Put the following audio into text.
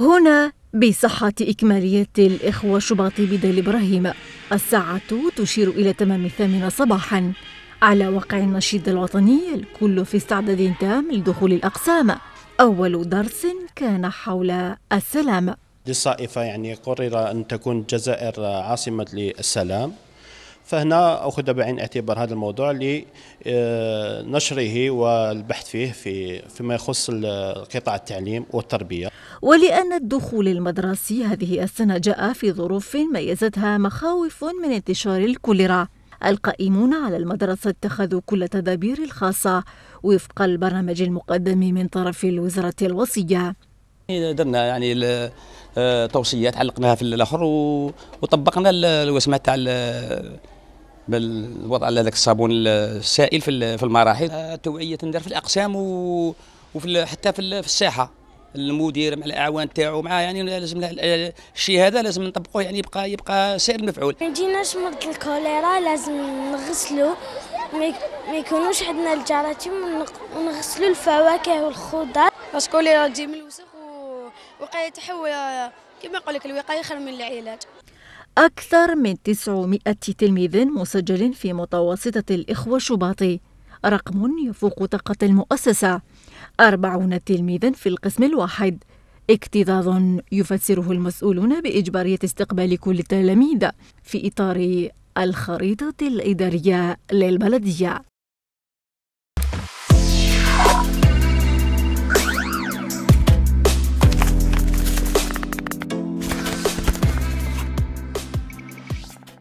هنا بصحة إكمالية الإخوة شباطي بدال إبراهيم الساعة تشير إلى تمام الثامنة صباحا على واقع النشيد الوطني الكل في استعداد تام لدخول الأقسام أول درس كان حول السلام للصائفة يعني قرر أن تكون الجزائر عاصمة للسلام فهنا اخذ بعين الاعتبار هذا الموضوع لنشره آه، والبحث فيه في فيما يخص قطاع التعليم والتربيه. ولان الدخول المدرسي هذه السنه جاء في ظروف ميزتها مخاوف من انتشار الكوليرا. القائمون على المدرسة اتخذوا كل التدابير الخاصة وفق البرنامج المقدم من طرف الوزارة الوصية درنا يعني آه، توصيات علقناها في الاخر وطبقنا الوسمات تاع بالوضع على ذاك الصابون السائل في المراحل التوعيه آه، تندير في الاقسام وفي حتى في الساحه المدير مع الاعوان تاعو مع يعني لازم الشيء هذا لازم نطبقوه يعني يبقى يبقى سائل المفعول ما يجيناش مرض الكوليرا لازم نغسلو ما يكونوش عندنا الجراثيم ونغسلو الفواكه والخضار باسكو الكوليرا تجي من الوسخ وقاية تحول كما يقول لك الوقايه خير من العلاج أكثر من 900 تلميذ مسجل في متوسطة الإخوة شباطي رقم يفوق طاقة المؤسسة 40 تلميذا في القسم الواحد اكتظاظ يفسره المسؤولون بإجبارية استقبال كل التلاميذ في إطار الخريطة الإدارية للبلدية